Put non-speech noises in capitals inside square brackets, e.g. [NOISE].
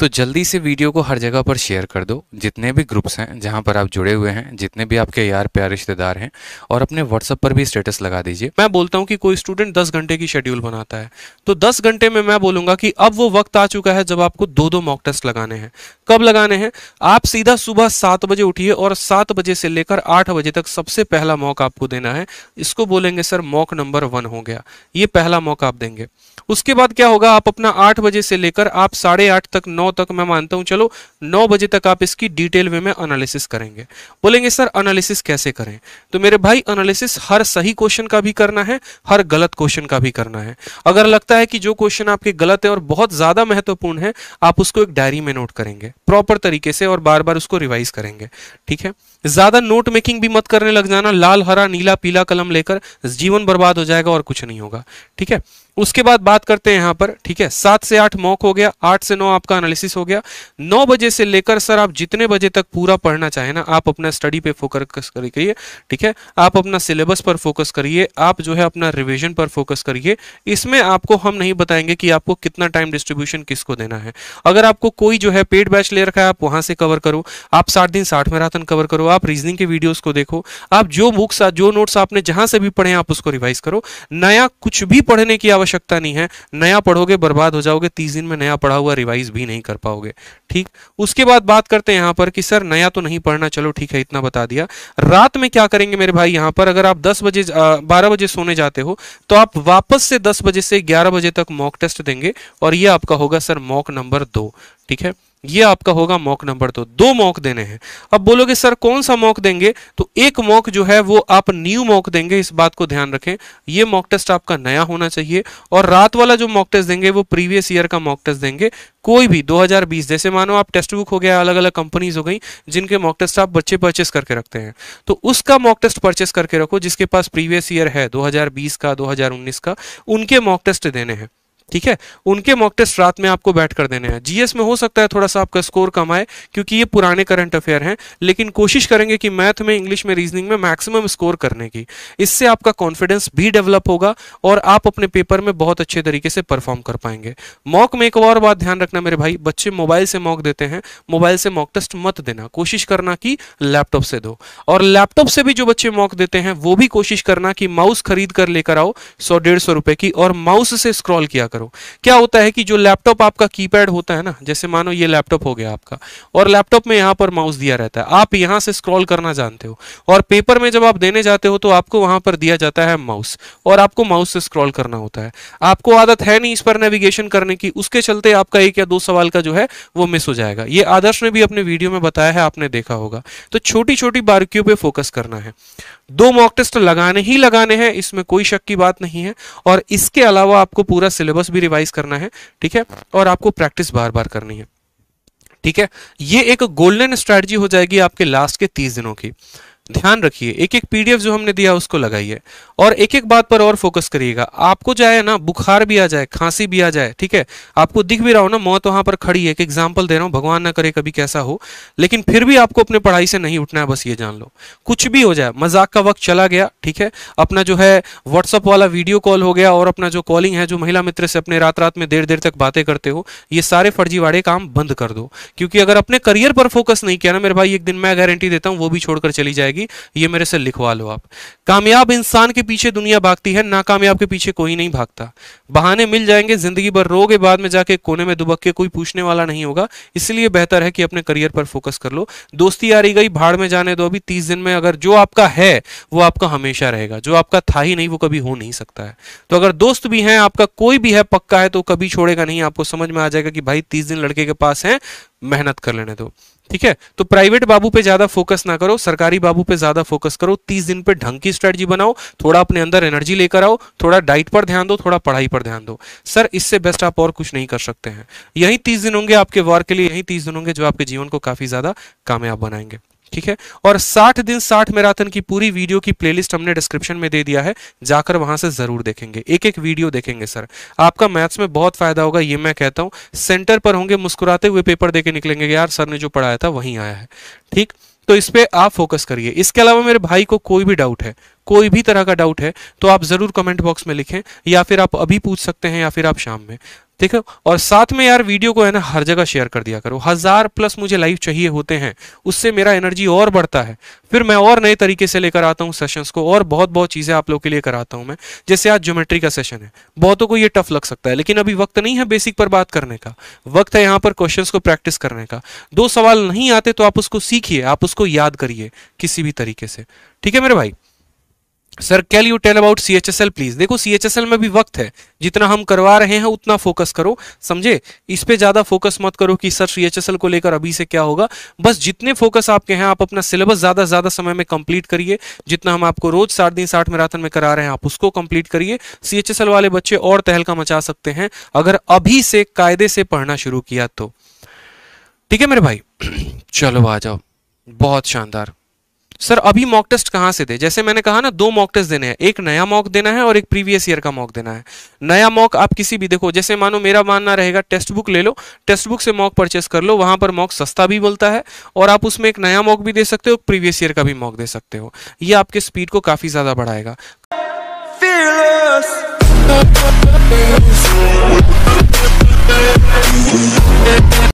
तो जल्दी से वीडियो को हर जगह पर शेयर कर दो जितने भी ग्रुप्स हैं जहां पर आप जुड़े हुए हैं जितने भी आपके यार प्यार रिश्तेदार हैं और अपने व्हाट्सअप पर भी स्टेटस लगा दीजिए मैं बोलता हूं कि कोई स्टूडेंट दस घंटे की शेड्यूल बनाता है तो दस घंटे में मैं बोलूंगा कि अब वो वक्त आ चुका है जब आपको दो दो मॉक टेस्ट लगाने हैं कब लगाने हैं आप सीधा सुबह सात बजे उठिए और सात बजे से लेकर आठ बजे तक सबसे पहला मॉक आपको देना है इसको बोलेंगे सर मॉक नंबर वन हो गया ये पहला मॉक आप देंगे उसके बाद क्या होगा आप अपना आठ बजे से लेकर आप साढ़े आठ तक नौ नौ तक मैं मानता हूं चलो नौ बजे तक आप इसकी डिटेल वे में एनालिसिस करेंगे बोलेंगे सर एनालिसिस कैसे करें तो मेरे भाई एनालिसिस हर सही क्वेश्चन का भी करना है हर गलत क्वेश्चन का भी करना है अगर लगता है कि जो क्वेश्चन आपके गलत है और बहुत ज़्यादा महत्वपूर्ण है आप उसको एक डायरी में नोट करेंगे प्रॉपर तरीके से और बार बार उसको रिवाइज करेंगे ठीक है ज़्यादा नोट मेकिंग भी मत करने लग जाना लाल हरा नीला पीला कलम लेकर जीवन बर्बाद हो जाएगा और कुछ नहीं होगा ठीक है उसके बाद बात करते हैं यहां पर ठीक है सात से आठ मॉक हो गया आठ से नौ आपका एनालिसिस हो गया नौ बजे से लेकर सर आप जितने बजे तक पूरा पढ़ना चाहें ना आप अपना स्टडी पे फोकस करिए ठीक है आप अपना सिलेबस पर फोकस करिए आप जो है अपना रिविजन पर फोकस करिए इसमें आपको हम नहीं बताएंगे कि आपको कितना टाइम डिस्ट्रीब्यूशन किसको देना है अगर आपको कोई जो है पेड बैच ले रखा है आप वहां से कवर करो आप साठ दिन साठ मैराथन कवर करो आप रीजनिंग के वीडियो को देखो आप जो बुक्स जो नोट्स आपने जहां से भी पढ़े आप उसको रिवाइज करो नया कुछ भी पढ़ने की आवश्यकता आवश्यकता नहीं है नया पढ़ोगे बर्बाद हो जाओगे तीस दिन में नया पढ़ा हुआ रिवाइज भी नहीं कर पाओगे ठीक उसके बाद बात करते हैं यहां पर कि सर नया तो नहीं पढ़ना चलो ठीक है इतना बता दिया रात में क्या करेंगे मेरे भाई यहां पर अगर आप दस बजे बारह बजे सोने जाते हो तो आप वापस से दस बजे से ग्यारह बजे तक मॉक टेस्ट देंगे और यह आपका होगा सर मॉक नंबर दो ठीक है ये आपका होगा मॉक नंबर दो दो मॉक देने हैं अब बोलोगे सर कौन सा मॉक देंगे तो एक मॉक जो है वो आप न्यू मॉक देंगे इस बात को ध्यान रखें ये मॉक टेस्ट आपका नया होना चाहिए और रात वाला जो मॉक टेस्ट देंगे वो प्रीवियस ईयर का मॉक टेस्ट देंगे कोई भी 2020 जैसे मानो आप टेस्ट बुक हो गया अलग अलग कंपनीज हो गई जिनके मॉक टेस्ट आप बच्चे परचेस करके रखते हैं तो उसका मॉक टेस्ट परचेस करके रखो जिसके पास प्रीवियस ईयर है दो का दो का उनके मॉक टेस्ट देने हैं ठीक है उनके मॉक टेस्ट रात में आपको बैठ कर देने हैं जीएस में हो सकता है थोड़ा सा आपका स्कोर कम आए क्योंकि ये पुराने करंट अफेयर हैं लेकिन कोशिश करेंगे कि मैथ में इंग्लिश में रीजनिंग में मैक्सिमम स्कोर करने की इससे आपका कॉन्फिडेंस भी डेवलप होगा और आप अपने पेपर में बहुत अच्छे तरीके से परफॉर्म कर पाएंगे मॉक में एक और बात ध्यान रखना मेरे भाई बच्चे मोबाइल से मॉक देते हैं मोबाइल से मॉक टेस्ट मत देना कोशिश करना कि लैपटॉप से दो और लैपटॉप से भी जो बच्चे मॉक देते हैं वो भी कोशिश करना कि माउस खरीद कर लेकर आओ सौ डेढ़ सौ रुपए की और माउस से स्क्रॉल किया कर करो क्या होता है कि जो लैपटॉप आपका कीपैड होता है ना जैसे मानो ये लैपटॉप हो गया आपका और लैपटॉप में यहाँ पर माउस दिया रहता है आप यहाँ से स्क्रॉल करना जानते हो और पेपर में जब आप देने जाते हो तो आपको वहां पर दिया जाता है माउस और आपको माउस से स्क्रॉल करना होता है आपको आदत है नहीं इस पर नेविगेशन करने की उसके चलते आपका एक या दो सवाल का जो है वो मिस हो जाएगा ये आदर्श ने भी अपने वीडियो में बताया है आपने देखा होगा तो छोटी छोटी बारीकियों पर फोकस करना है दो मॉक टेस्ट लगाने ही लगाने हैं इसमें कोई शक की बात नहीं है और इसके अलावा आपको पूरा सिलेबस भी रिवाइज करना है ठीक है और आपको प्रैक्टिस बार बार करनी है ठीक है ये एक गोल्डन स्ट्रेटजी हो जाएगी आपके लास्ट के तीस दिनों की ध्यान रखिए एक एक पीडीएफ जो हमने दिया उसको लगाइए और एक एक बात पर और फोकस करिएगा आपको जाए ना बुखार भी आ जाए खांसी भी आ जाए ठीक है आपको दिख भी रहा हो ना मौत वहां पर खड़ी है एक एग्जाम्पल दे रहा हूं भगवान ना करे कभी कैसा हो लेकिन फिर भी आपको अपने पढ़ाई से नहीं उठना है बस ये जान लो कुछ भी हो जाए मजाक का वक्त चला गया ठीक है अपना जो है व्हाट्सअप वाला वीडियो कॉल हो गया और अपना जो कॉलिंग है जो महिला मित्र से अपने रात रात में देर देर तक बातें करते हो ये सारे फर्जीवाड़े काम बंद कर दो क्योंकि अगर अपने करियर पर फोकस नहीं किया ना मेरे भाई एक दिन मैं गारंटी देता हूँ वो भी छोड़कर चली जाएगी जाएगी ये मेरे से लिखवा लो आप कामयाब इंसान के पीछे दुनिया भागती है नाकामयाब के पीछे कोई नहीं भागता बहाने मिल जाएंगे जिंदगी भर रोगे बाद में जाके कोने में दुबक के कोई पूछने वाला नहीं होगा इसलिए बेहतर है कि अपने करियर पर फोकस कर लो दोस्ती आ रही गई भाड़ में जाने दो अभी तीस दिन में अगर जो आपका है वो आपका हमेशा रहेगा जो आपका था ही नहीं वो कभी हो नहीं सकता है तो अगर दोस्त भी हैं आपका कोई भी है पक्का है तो कभी छोड़ेगा नहीं आपको समझ में आ जाएगा कि भाई तीस दिन लड़के के पास है मेहनत कर लेने दो ठीक है तो प्राइवेट बाबू पे ज्यादा फोकस ना करो सरकारी बाबू पे ज्यादा फोकस करो तीस दिन पे ढंग की स्ट्रेटजी बनाओ थोड़ा अपने अंदर एनर्जी लेकर आओ थोड़ा डाइट पर ध्यान दो थोड़ा पढ़ाई पर ध्यान दो सर इससे बेस्ट आप और कुछ नहीं कर सकते हैं यही तीस दिन होंगे आपके वॉर के लिए यही तीस दिन होंगे जो आपके जीवन को काफी ज्यादा कामयाब बनाएंगे ठीक है और 60 दिन 60 मैराथन की पूरी वीडियो की प्लेलिस्ट हमने डिस्क्रिप्शन में दे दिया है जाकर वहां से जरूर देखेंगे एक एक वीडियो देखेंगे सर आपका मैथ्स में बहुत फायदा होगा ये मैं कहता हूं सेंटर पर होंगे मुस्कुराते हुए पेपर देके निकलेंगे यार सर ने जो पढ़ाया था वहीं आया है ठीक तो इस पर आप फोकस करिए इसके अलावा मेरे भाई को कोई भी डाउट है कोई भी तरह का डाउट है तो आप ज़रूर कमेंट बॉक्स में लिखें या फिर आप अभी पूछ सकते हैं या फिर आप शाम में ठीक है और साथ में यार वीडियो को है ना हर जगह शेयर कर दिया करो हजार प्लस मुझे लाइव चाहिए होते हैं उससे मेरा एनर्जी और बढ़ता है फिर मैं और नए तरीके से लेकर आता हूँ सेशंस को और बहुत बहुत चीज़ें आप लोग के लिए कराता हूँ मैं जैसे आज ज्योमेट्री का सेशन है बहुतों को ये टफ लग सकता है लेकिन अभी वक्त नहीं है बेसिक पर बात करने का वक्त है यहाँ पर क्वेश्चन को प्रैक्टिस करने का दो सवाल नहीं आते तो आप उसको सीखिए आप उसको याद करिए किसी भी तरीके से ठीक है मेरे भाई sir can you tell about C H S L please देखो सी एच एस एल में भी वक्त है जितना हम करवा रहे हैं उतना फोकस करो समझे इस पे ज्यादा फोकस मत करो कि sir C H S L को लेकर अभी से क्या होगा बस जितने फोकस आपके हैं आप अपना सिलेबस ज्यादा से ज्यादा समय में कंप्लीट करिए जितना हम आपको रोज सात दिन साठ मैराथन में करा रहे हैं आप उसको कंप्लीट करिए सी एच एस एल वाले बच्चे और तहलका मचा सकते हैं अगर अभी से कायदे से पढ़ना शुरू किया तो ठीक है मेरे भाई [CLEARS THROAT] चलो आ जाओ बहुत शानदार सर अभी मॉक टेस्ट कहाँ से दे जैसे मैंने कहा ना दो मॉक टेस्ट देने हैं एक नया मॉक देना है और एक प्रीवियस ईयर का मॉक देना है नया मॉक आप किसी भी देखो जैसे मानो मेरा मानना रहेगा टेस्ट बुक ले लो टेस्ट बुक से मॉक परचेस कर लो वहां पर मॉक सस्ता भी बोलता है और आप उसमें एक नया मॉक भी दे सकते हो प्रीवियस ईयर का भी मॉक दे सकते हो ये आपके स्पीड को काफ़ी ज़्यादा बढ़ाएगा